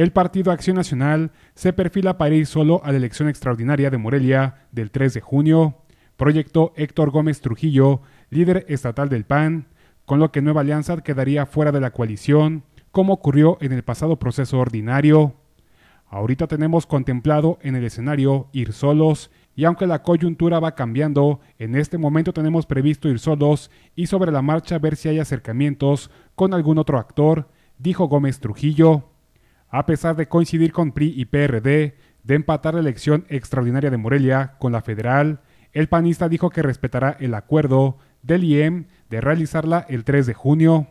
El Partido Acción Nacional se perfila para ir solo a la elección extraordinaria de Morelia del 3 de junio. Proyecto Héctor Gómez Trujillo, líder estatal del PAN, con lo que Nueva Alianza quedaría fuera de la coalición, como ocurrió en el pasado proceso ordinario. Ahorita tenemos contemplado en el escenario ir solos, y aunque la coyuntura va cambiando, en este momento tenemos previsto ir solos y sobre la marcha ver si hay acercamientos con algún otro actor, dijo Gómez Trujillo a pesar de coincidir con PRI y PRD, de empatar la elección extraordinaria de Morelia con la federal, el panista dijo que respetará el acuerdo del IEM de realizarla el 3 de junio.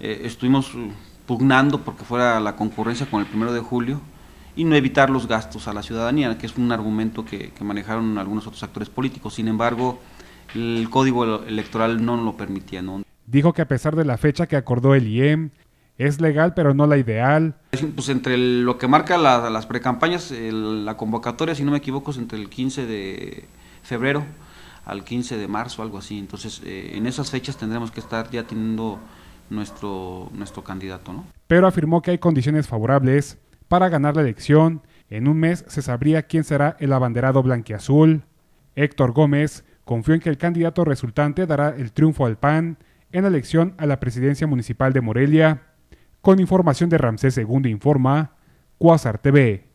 Eh, estuvimos pugnando porque fuera la concurrencia con el 1 de julio y no evitar los gastos a la ciudadanía, que es un argumento que, manejaron algunos otros actores políticos. Sin embargo, el código electoral no lo permitía. Dijo que a pesar de la fecha que acordó el IEM, es legal, pero no la ideal. Pues entre lo que marca las precampañas, la convocatoria, si no me equivoco, es entre el 15 de febrero al 15 de marzo, algo así. Entonces, eh, en esas fechas tendremos que estar ya teniendo nuestro, nuestro candidato, ¿no? Pero afirmó que hay condiciones favorables para ganar la elección. En un mes se sabría quién será el abanderado blanquiazul. Héctor Gómez confió en que el candidato resultante dará el triunfo al PAN en la elección a la presidencia municipal de Morelia. Con información de Ramsés II informa Quasar TV.